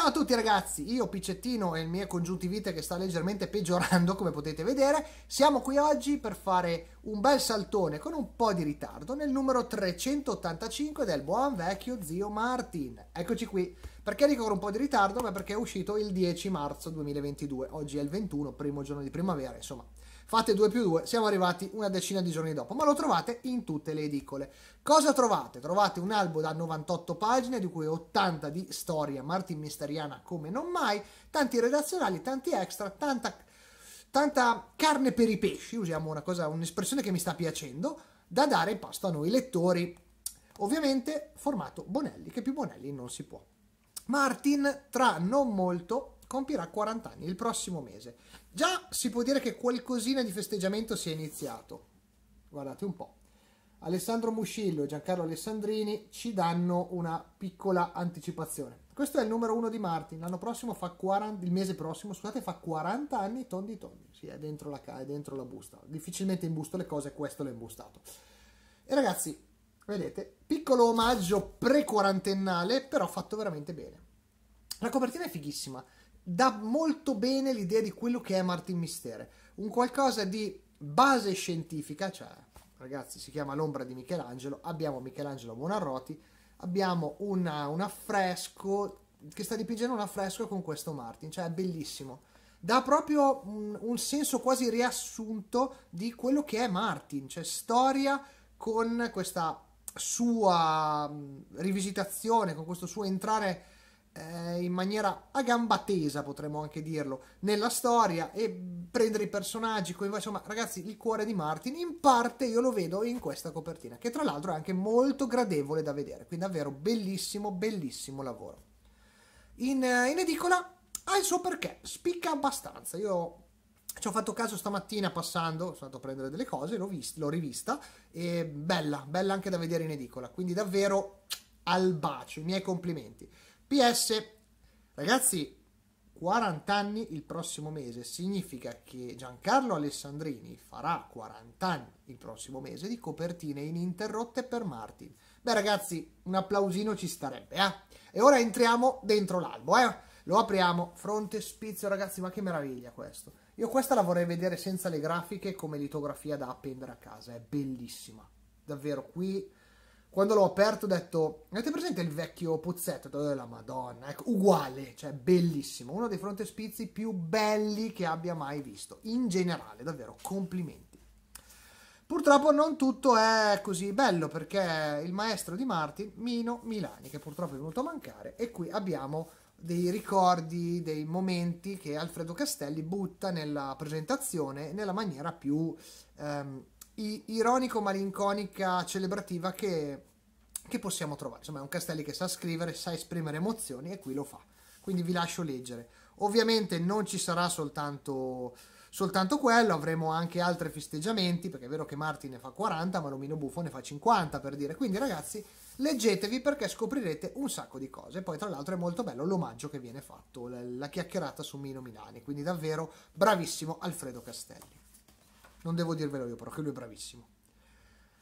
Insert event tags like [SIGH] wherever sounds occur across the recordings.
Ciao a tutti ragazzi, io Piccettino e il mio congiuntivite che sta leggermente peggiorando come potete vedere, siamo qui oggi per fare un bel saltone con un po' di ritardo nel numero 385 del buon vecchio zio Martin. Eccoci qui, perché dico con un po' di ritardo? Beh perché è uscito il 10 marzo 2022, oggi è il 21, primo giorno di primavera, insomma fate 2 più 2, siamo arrivati una decina di giorni dopo, ma lo trovate in tutte le edicole. Cosa trovate? Trovate un albo da 98 pagine, di cui 80 di storia Martin Misteriana come non mai, tanti redazionali, tanti extra, tanta, tanta carne per i pesci, usiamo una cosa, un'espressione che mi sta piacendo, da dare in pasto a noi lettori. Ovviamente formato Bonelli, che più Bonelli non si può. Martin, tra non molto, compirà 40 anni il prossimo mese. Già si può dire che qualcosina di festeggiamento si è iniziato. Guardate un po'. Alessandro Muscillo e Giancarlo Alessandrini ci danno una piccola anticipazione. Questo è il numero uno di Martin. L'anno prossimo fa 40, il mese prossimo, scusate, fa 40 anni tondi tondi. Sì, è dentro la, è dentro la busta. Difficilmente imbusto le cose, questo l'ho imbustato. E ragazzi, vedete, piccolo omaggio pre-quarantennale, però fatto veramente bene. La copertina è fighissima dà molto bene l'idea di quello che è Martin Mistere, un qualcosa di base scientifica, cioè ragazzi si chiama L'ombra di Michelangelo, abbiamo Michelangelo Buonarroti, abbiamo una, un affresco che sta dipingendo un affresco con questo Martin, cioè è bellissimo. Dà proprio un, un senso quasi riassunto di quello che è Martin, cioè storia con questa sua mm, rivisitazione, con questo suo entrare eh, in maniera a gamba tesa, potremmo anche dirlo, nella storia e prendere i personaggi, insomma ragazzi il cuore di Martin in parte io lo vedo in questa copertina, che tra l'altro è anche molto gradevole da vedere, quindi davvero bellissimo, bellissimo lavoro. In, eh, in edicola ha il suo perché, spicca abbastanza, io ci ho fatto caso stamattina passando, sono andato a prendere delle cose, l'ho, vist- l'ho rivista e bella, bella anche da vedere in edicola, quindi davvero al bacio, i miei complimenti. PS, ragazzi, 40 anni il prossimo mese significa che Giancarlo Alessandrini farà 40 anni il prossimo mese di copertine ininterrotte per Martin. Beh ragazzi, un applausino ci starebbe, eh? E ora entriamo dentro l'albo, eh? Lo apriamo, fronte spizio ragazzi, ma che meraviglia questo. Io questa la vorrei vedere senza le grafiche come litografia da appendere a casa, è bellissima. Davvero, qui quando l'ho aperto ho detto, avete presente il vecchio pozzetto della eh, Madonna? Ecco, uguale, cioè bellissimo, uno dei frontespizi più belli che abbia mai visto, in generale, davvero, complimenti. Purtroppo non tutto è così bello perché il maestro di Martin, Mino Milani, che purtroppo è venuto a mancare, e qui abbiamo dei ricordi, dei momenti che Alfredo Castelli butta nella presentazione nella maniera più... Ehm, ironico-malinconica celebrativa che, che possiamo trovare. Insomma, è un Castelli che sa scrivere, sa esprimere emozioni e qui lo fa. Quindi vi lascio leggere. Ovviamente non ci sarà soltanto, soltanto quello, avremo anche altri festeggiamenti, perché è vero che Martin ne fa 40, ma l'omino buffo ne fa 50 per dire. Quindi ragazzi, leggetevi perché scoprirete un sacco di cose. Poi, tra l'altro, è molto bello l'omaggio che viene fatto, la, la chiacchierata su Mino Milani. Quindi, davvero bravissimo Alfredo Castelli. Non devo dirvelo io, però, che lui è bravissimo.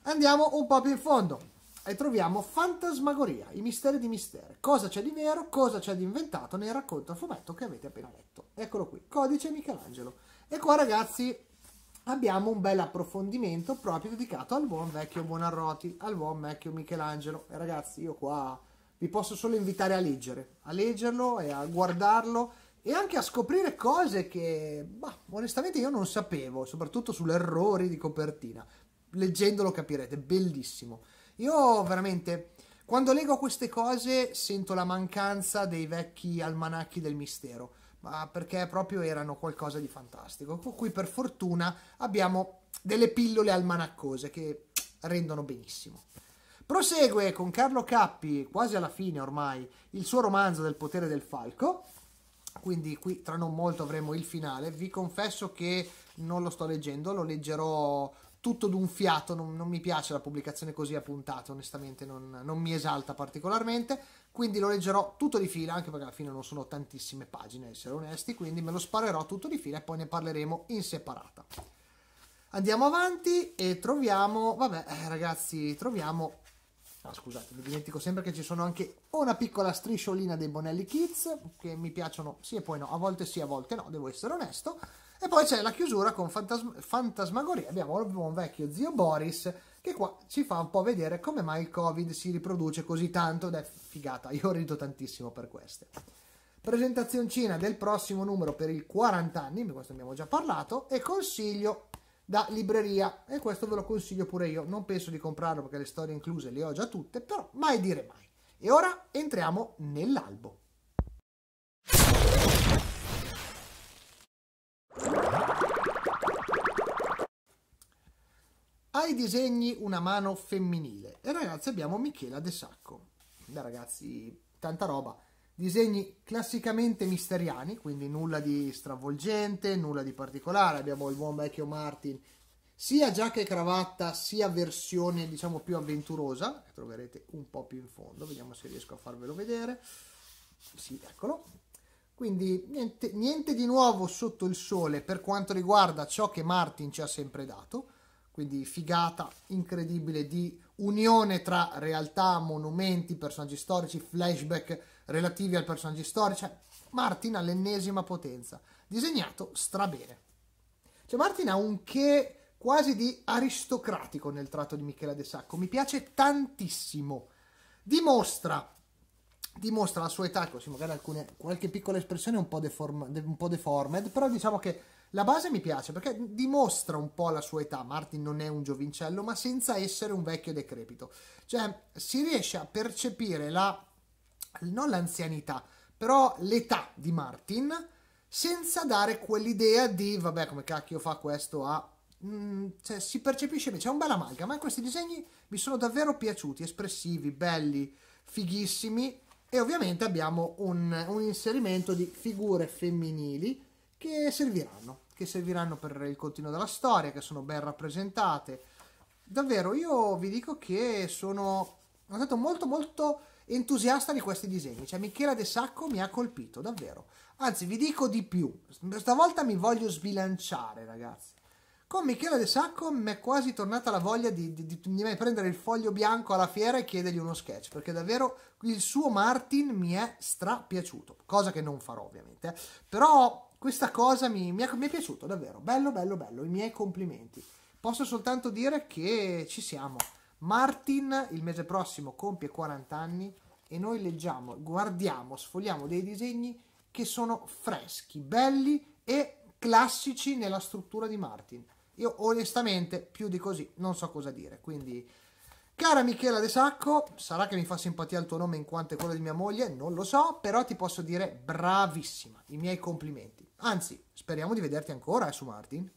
Andiamo un po' più in fondo e troviamo Fantasmagoria, i misteri di misteri. Cosa c'è di vero, cosa c'è di inventato nel racconto a fumetto che avete appena letto. Eccolo qui, Codice Michelangelo. E qua ragazzi abbiamo un bel approfondimento proprio dedicato al buon vecchio Buonarroti, al buon vecchio Michelangelo. E ragazzi, io qua vi posso solo invitare a leggere, a leggerlo e a guardarlo e anche a scoprire cose che bah, onestamente io non sapevo, soprattutto sulle errori di copertina. Leggendolo capirete, bellissimo. Io veramente, quando leggo queste cose, sento la mancanza dei vecchi almanacchi del mistero, ma perché proprio erano qualcosa di fantastico. Con cui per fortuna abbiamo delle pillole almanaccose che rendono benissimo. Prosegue con Carlo Cappi, quasi alla fine ormai, il suo romanzo del potere del falco, quindi qui tra non molto avremo il finale. Vi confesso che non lo sto leggendo, lo leggerò tutto d'un fiato, non, non mi piace la pubblicazione così a puntata onestamente non, non, mi esalta particolarmente, quindi lo leggerò tutto di fila, anche perché alla fine non sono tantissime pagine, essere onesti, quindi me lo sparerò tutto di fila e poi ne parleremo in separata. Andiamo avanti e troviamo, vabbè eh, ragazzi, troviamo Ah, scusate, mi dimentico sempre che ci sono anche una piccola strisciolina dei Bonelli Kids, che mi piacciono sì e poi no, a volte sì, a volte no, devo essere onesto. E poi c'è la chiusura con fantasm- Fantasmagoria, abbiamo un buon vecchio zio Boris, che qua ci fa un po' vedere come mai il Covid si riproduce così tanto, ed è figata, io rido tantissimo per queste. Presentazioncina del prossimo numero per il 40 anni, di questo abbiamo già parlato, e consiglio da libreria e questo ve lo consiglio pure io. Non penso di comprarlo perché le storie incluse le ho già tutte, però mai dire mai. E ora entriamo nell'albo. Ai disegni una mano femminile. E ragazzi abbiamo Michela De Sacco. da ragazzi, tanta roba disegni classicamente misteriani, quindi nulla di stravolgente, nulla di particolare. Abbiamo il buon vecchio Martin, sia giacca e cravatta, sia versione diciamo più avventurosa, che troverete un po' più in fondo, vediamo se riesco a farvelo vedere. Sì, eccolo. Quindi niente, niente di nuovo sotto il sole per quanto riguarda ciò che Martin ci ha sempre dato, quindi figata incredibile di unione tra realtà, monumenti, personaggi storici, flashback, relativi al personaggio storico. Cioè, Martin l'ennesima potenza, disegnato strabene. Cioè, Martin ha un che quasi di aristocratico nel tratto di Michela De Sacco, mi piace tantissimo. Dimostra, dimostra la sua età, così magari alcune, qualche piccola espressione un po, deform, un po' deformed, però diciamo che la base mi piace perché dimostra un po' la sua età. Martin non è un giovincello, ma senza essere un vecchio decrepito. Cioè, si riesce a percepire la non l'anzianità, però l'età di Martin, senza dare quell'idea di, vabbè, come cacchio fa questo a... Mm, cioè, si percepisce bene, c'è un bel amalgama, eh, questi disegni mi sono davvero piaciuti, espressivi, belli, fighissimi, e ovviamente abbiamo un, un inserimento di figure femminili che serviranno, che serviranno per il continuo della storia, che sono ben rappresentate. Davvero, io vi dico che sono, sono stato molto molto entusiasta di questi disegni, cioè Michela De Sacco mi ha colpito davvero. Anzi, vi dico di più, stavolta mi voglio sbilanciare, ragazzi. Con Michela De Sacco mi è quasi tornata la voglia di, di, di, di, prendere il foglio bianco alla fiera e chiedergli uno sketch, perché davvero il suo Martin mi è strapiaciuto, cosa che non farò ovviamente, eh. però questa cosa mi, mi, è, mi è piaciuto davvero, bello bello bello, i miei complimenti. Posso soltanto dire che ci siamo. Martin il mese prossimo compie 40 anni e noi leggiamo, guardiamo, sfogliamo dei disegni che sono freschi, belli e classici nella struttura di Martin. Io onestamente più di così non so cosa dire, quindi cara Michela De Sacco, sarà che mi fa simpatia il tuo nome in quanto è quello di mia moglie, non lo so, però ti posso dire bravissima, i miei complimenti. Anzi, speriamo di vederti ancora eh, su Martin.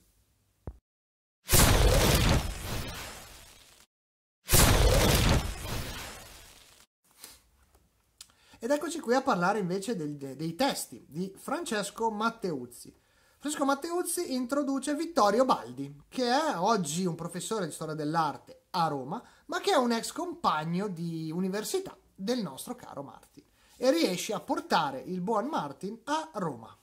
Ed eccoci qui a parlare invece del, dei testi di Francesco Matteuzzi. Francesco Matteuzzi introduce Vittorio Baldi, che è oggi un professore di storia dell'arte a Roma, ma che è un ex compagno di università del nostro caro Martin e riesce a portare il buon Martin a Roma.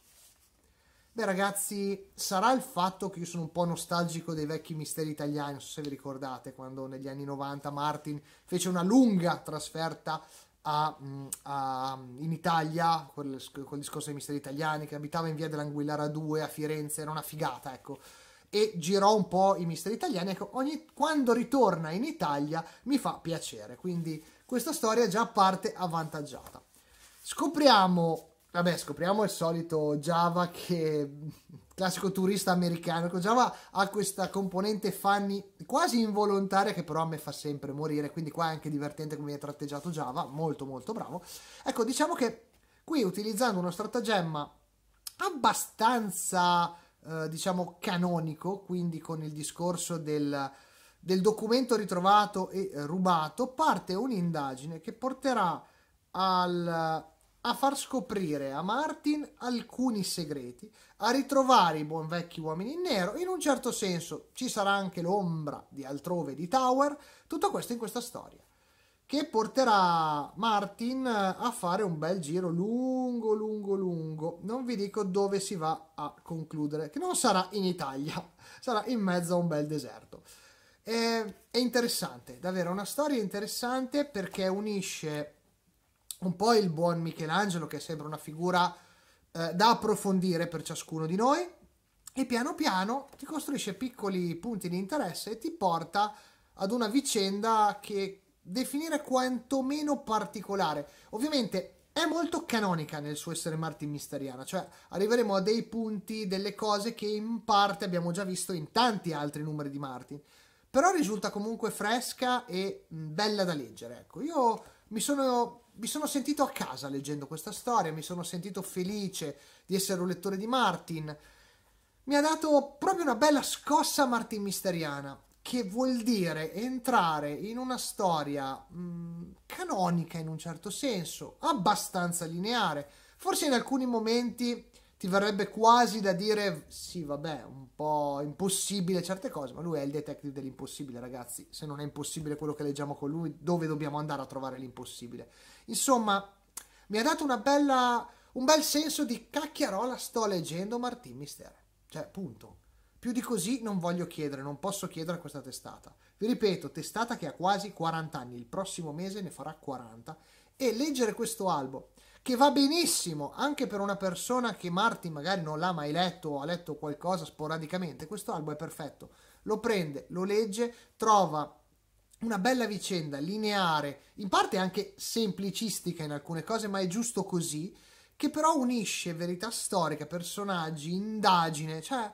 Beh ragazzi, sarà il fatto che io sono un po' nostalgico dei vecchi misteri italiani, non so se vi ricordate quando negli anni 90 Martin fece una lunga trasferta a, mm, a, in Italia, quel, quel discorso dei misteri italiani, che abitava in via dell'Anguillara 2 a Firenze, era una figata, ecco e girò un po' i misteri italiani. Ecco, ogni, quando ritorna in Italia mi fa piacere, quindi questa storia già parte avvantaggiata. Scopriamo, vabbè, scopriamo il solito Java che classico turista americano. Kojawa ha questa componente fanny quasi involontaria che però a me fa sempre morire, quindi qua è anche divertente come viene tratteggiato Java, molto molto bravo. Ecco, diciamo che qui utilizzando uno stratagemma abbastanza, eh, diciamo, canonico, quindi con il discorso del, del documento ritrovato e rubato, parte un'indagine che porterà al a far scoprire a Martin alcuni segreti, a ritrovare i buon vecchi uomini in nero. In un certo senso ci sarà anche l'ombra di altrove di Tower, tutto questo in questa storia che porterà Martin a fare un bel giro lungo, lungo, lungo. Non vi dico dove si va a concludere, che non sarà in Italia, [LAUGHS] sarà in mezzo a un bel deserto. È, interessante, davvero una storia interessante perché unisce un po' il buon Michelangelo che sembra una figura eh, da approfondire per ciascuno di noi e piano piano ti costruisce piccoli punti di interesse e ti porta ad una vicenda che definire quantomeno particolare. Ovviamente è molto canonica nel suo essere Martin Misteriana, cioè arriveremo a dei punti, delle cose che in parte abbiamo già visto in tanti altri numeri di Martin, però risulta comunque fresca e mm, bella da leggere. Ecco, io mi sono, mi sono sentito a casa leggendo questa storia, mi sono sentito felice di essere un lettore di Martin. Mi ha dato proprio una bella scossa Martin Misteriana, che vuol dire entrare in una storia mh, mm, canonica in un certo senso, abbastanza lineare, forse in alcuni momenti ti verrebbe quasi da dire sì, vabbè, un po' impossibile certe cose, ma lui è il detective dell'impossibile, ragazzi. Se non è impossibile quello che leggiamo con lui, dove dobbiamo andare a trovare l'impossibile? Insomma, mi ha dato una bella un bel senso di cacchiarola sto leggendo Martin Mister Cioè, punto. Più di così non voglio chiedere, non posso chiedere a questa testata. Vi ripeto, testata che ha quasi 40 anni, il prossimo mese ne farà 40 e leggere questo album che va benissimo anche per una persona che Martin magari non l'ha mai letto o ha letto qualcosa sporadicamente. Questo albo è perfetto. Lo prende, lo legge, trova una bella vicenda lineare, in parte anche semplicistica in alcune cose, ma è giusto così, che però unisce verità storica, personaggi, indagine, cioè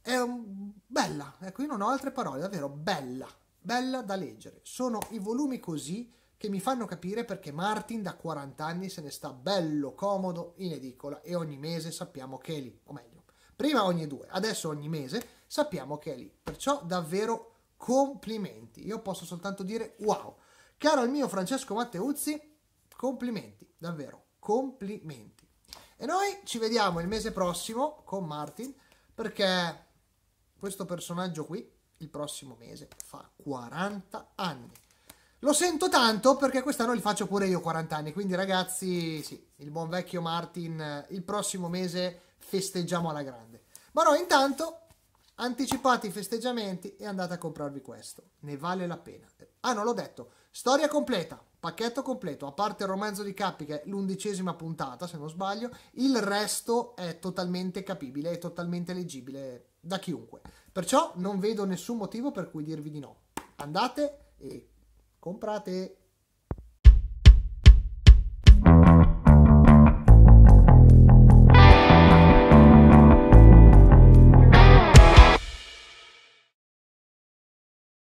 è un... bella, ecco io non ho altre parole, davvero bella, bella da leggere. Sono i volumi così che mi fanno capire perché Martin da 40 anni se ne sta bello comodo in edicola e ogni mese sappiamo che è lì, o meglio, prima ogni due, adesso ogni mese sappiamo che è lì. Perciò davvero complimenti. Io posso soltanto dire wow. Caro il mio Francesco Matteuzzi, complimenti, davvero, complimenti. E noi ci vediamo il mese prossimo con Martin perché questo personaggio qui il prossimo mese fa 40 anni. Lo sento tanto perché quest'anno li faccio pure io 40 anni, quindi ragazzi, sì, il buon vecchio Martin il prossimo mese festeggiamo alla grande. Ma no, intanto anticipate i festeggiamenti e andate a comprarvi questo, ne vale la pena. Ah, non l'ho detto, storia completa, pacchetto completo, a parte il romanzo di Cappi che è l'undicesima puntata, se non sbaglio, il resto è totalmente capibile e totalmente leggibile da chiunque. Perciò non vedo nessun motivo per cui dirvi di no. Andate e comprate